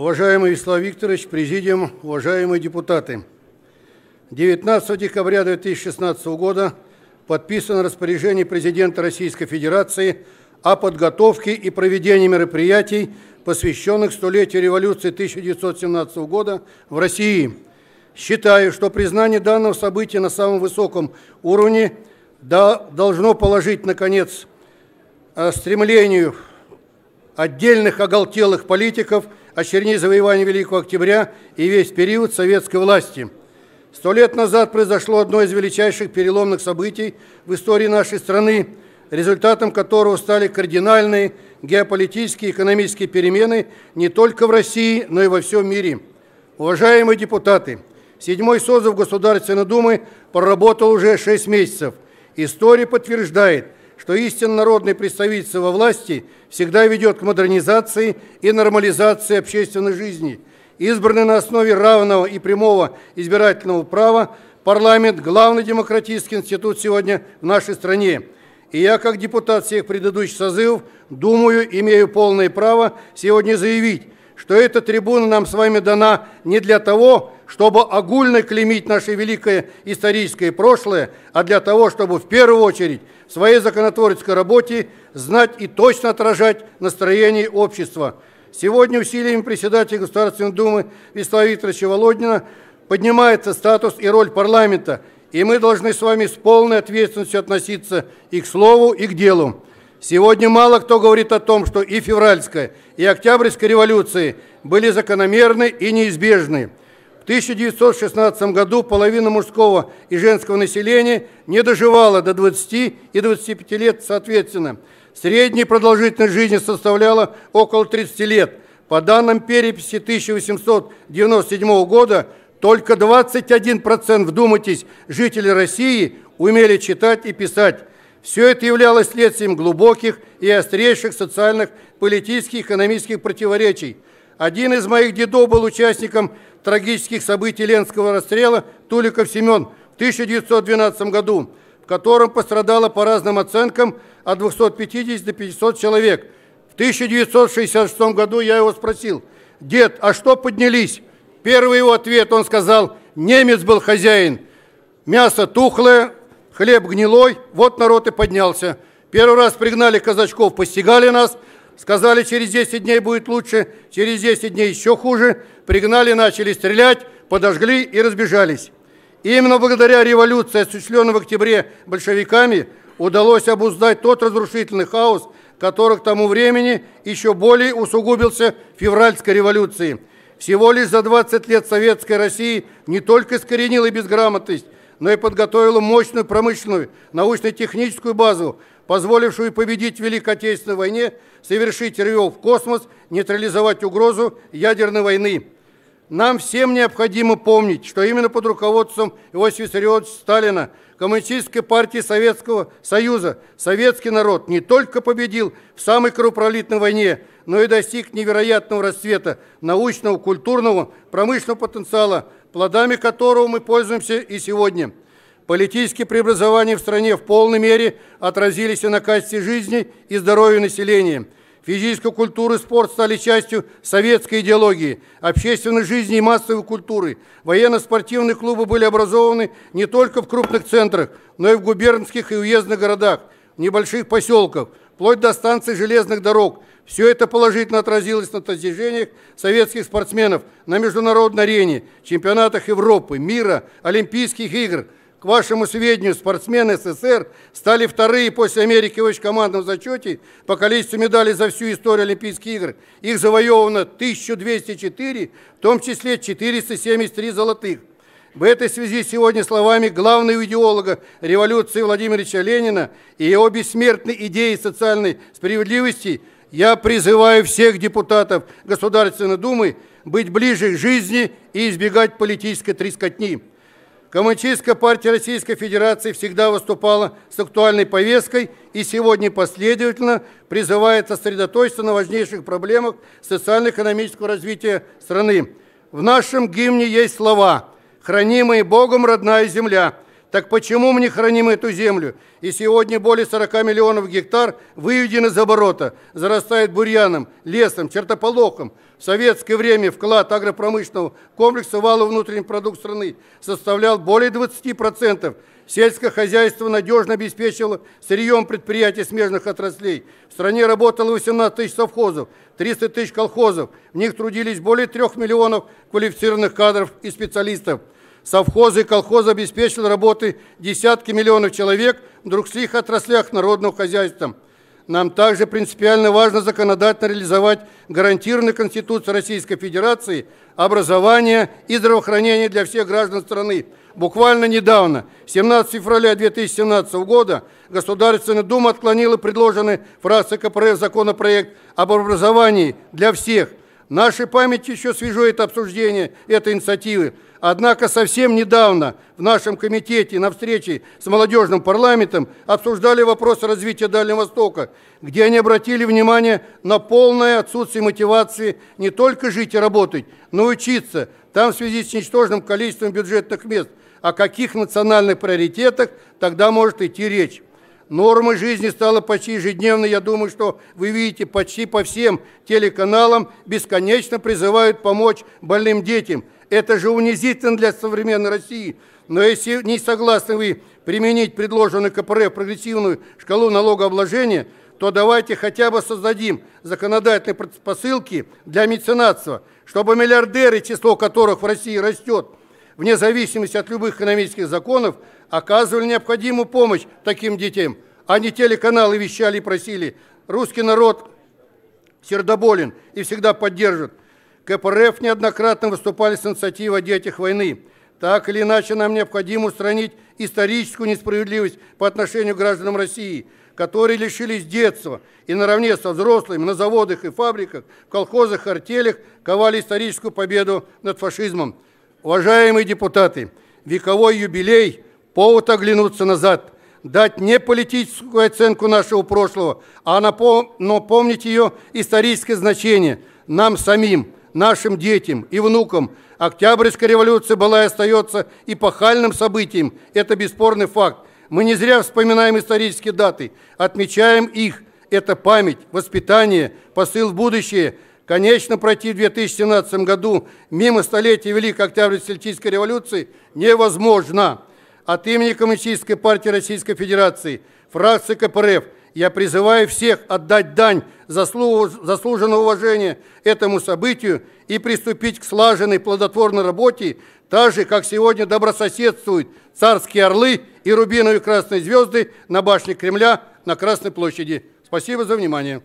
Уважаемый Вячеслав Викторович, Президиум, уважаемые депутаты! 19 декабря 2016 года подписано распоряжение Президента Российской Федерации о подготовке и проведении мероприятий, посвященных столетию революции 1917 года в России. Считаю, что признание данного события на самом высоком уровне должно положить, наконец, э, стремлению отдельных оголтелых политиков – очерни завоевание Великого Октября и весь период советской власти. Сто лет назад произошло одно из величайших переломных событий в истории нашей страны, результатом которого стали кардинальные геополитические и экономические перемены не только в России, но и во всем мире. Уважаемые депутаты, седьмой созыв Государственной Думы проработал уже шесть месяцев. История подтверждает – что истинно народный представитель во власти всегда ведет к модернизации и нормализации общественной жизни. Избранный на основе равного и прямого избирательного права, парламент – главный демократический институт сегодня в нашей стране. И я, как депутат всех предыдущих созывов, думаю, имею полное право сегодня заявить, что эта трибуна нам с вами дана не для того, чтобы огульно клеймить наше великое историческое прошлое, а для того, чтобы в первую очередь в своей законотворческой работе знать и точно отражать настроение общества. Сегодня усилиями председателя Государственной Думы Вячеслава Викторовича Володина поднимается статус и роль парламента, и мы должны с вами с полной ответственностью относиться и к слову, и к делу. Сегодня мало кто говорит о том, что и февральская, и октябрьская революции были закономерны и неизбежны. В 1916 году половина мужского и женского населения не доживала до 20 и 25 лет соответственно. Средняя продолжительность жизни составляла около 30 лет. По данным переписи 1897 года, только 21%, вдумайтесь, жителей России умели читать и писать. Все это являлось следствием глубоких и острейших социальных, политических и экономических противоречий. Один из моих дедов был участником трагических событий Ленского расстрела Туликов Семен в 1912 году, в котором пострадало по разным оценкам от 250 до 500 человек. В 1966 году я его спросил, «Дед, а что поднялись?» Первый его ответ, он сказал, «Немец был хозяин, мясо тухлое, хлеб гнилой, вот народ и поднялся». Первый раз пригнали казачков, постигали нас, Сказали, через 10 дней будет лучше, через 10 дней еще хуже. Пригнали, начали стрелять, подожгли и разбежались. И именно благодаря революции, осуществленной в октябре большевиками, удалось обуздать тот разрушительный хаос, который к тому времени еще более усугубился февральской революцией. Всего лишь за 20 лет Советской России не только искоренила безграмотность, но и подготовила мощную промышленную, научно-техническую базу, позволившую победить в Великой Отечественной войне, совершить рывок в космос, нейтрализовать угрозу ядерной войны. Нам всем необходимо помнить, что именно под руководством Иосифа Виссарионовича Сталина, Коммунистической партии Советского Союза, советский народ не только победил в самой кровопролитной войне, но и достиг невероятного расцвета научного, культурного, промышленного потенциала, плодами которого мы пользуемся и сегодня – Политические преобразования в стране в полной мере отразились и на качестве жизни и здоровье населения. Физическая культура и спорт стали частью советской идеологии, общественной жизни и массовой культуры. Военно-спортивные клубы были образованы не только в крупных центрах, но и в губернских и уездных городах, в небольших поселках, вплоть до станций железных дорог. Все это положительно отразилось на достижениях советских спортсменов на международной арене, чемпионатах Европы, мира, Олимпийских играх. К вашему сведению, спортсмены СССР стали вторые после Америки в командном зачете по количеству медалей за всю историю Олимпийских игр. Их завоевано 1204, в том числе 473 золотых. В этой связи сегодня словами главного идеолога революции Владимира Ленина и его бессмертной идеи социальной справедливости я призываю всех депутатов Государственной Думы быть ближе к жизни и избегать политической трескотни. Коммунистическая партия Российской Федерации всегда выступала с актуальной повесткой и сегодня последовательно призывает сосредоточиться на важнейших проблемах социально-экономического развития страны. В нашем гимне есть слова «Хранимые Богом родная земля», так почему мы не храним эту землю? И сегодня более 40 миллионов гектар выведены из оборота, зарастает бурьяном, лесом, чертополохом. В советское время вклад агропромышленного комплекса вала внутренний продукт страны составлял более 20%. Сельское хозяйство надежно обеспечивало сырьем предприятий смежных отраслей. В стране работало 18 тысяч совхозов, 300 тысяч колхозов. В них трудились более 3 миллионов квалифицированных кадров и специалистов совхозы и колхозы обеспечили работы десятки миллионов человек в других отраслях народного хозяйства. Нам также принципиально важно законодательно реализовать гарантированную Конституцию Российской Федерации образование и здравоохранение для всех граждан страны. Буквально недавно, 17 февраля 2017 года, Государственная Дума отклонила предложенный фракцией и КПРФ законопроект об образовании для всех нашей памяти еще свежо это обсуждение этой инициативы. Однако совсем недавно в нашем комитете на встрече с молодежным парламентом обсуждали вопрос развития Дальнего Востока, где они обратили внимание на полное отсутствие мотивации не только жить и работать, но и учиться. Там в связи с ничтожным количеством бюджетных мест, о каких национальных приоритетах тогда может идти речь нормой жизни стала почти ежедневной. Я думаю, что вы видите, почти по всем телеканалам бесконечно призывают помочь больным детям. Это же унизительно для современной России. Но если не согласны вы применить предложенную КПРФ прогрессивную шкалу налогообложения, то давайте хотя бы создадим законодательные посылки для меценатства, чтобы миллиардеры, число которых в России растет – вне зависимости от любых экономических законов, оказывали необходимую помощь таким детям, а не телеканалы вещали и просили. Русский народ сердоболен и всегда поддержит. КПРФ неоднократно выступали с инициативой о детях войны. Так или иначе, нам необходимо устранить историческую несправедливость по отношению к гражданам России, которые лишились детства и наравне со взрослыми на заводах и фабриках, в колхозах, артелях ковали историческую победу над фашизмом. Уважаемые депутаты, вековой юбилей – повод оглянуться назад, дать не политическую оценку нашего прошлого, а напом но помнить ее историческое значение нам самим, нашим детям и внукам. Октябрьская революция была и остается эпохальным событием. Это бесспорный факт. Мы не зря вспоминаем исторические даты, отмечаем их. Это память, воспитание, посыл в будущее – Конечно, пройти в 2017 году мимо столетия Великой Октябрьской революции невозможно. От имени Коммунистической партии Российской Федерации, фракции КПРФ, я призываю всех отдать дань заслуженного уважения этому событию и приступить к слаженной плодотворной работе, так же, как сегодня добрососедствуют царские орлы и рубиновые красные звезды на башне Кремля на Красной площади. Спасибо за внимание.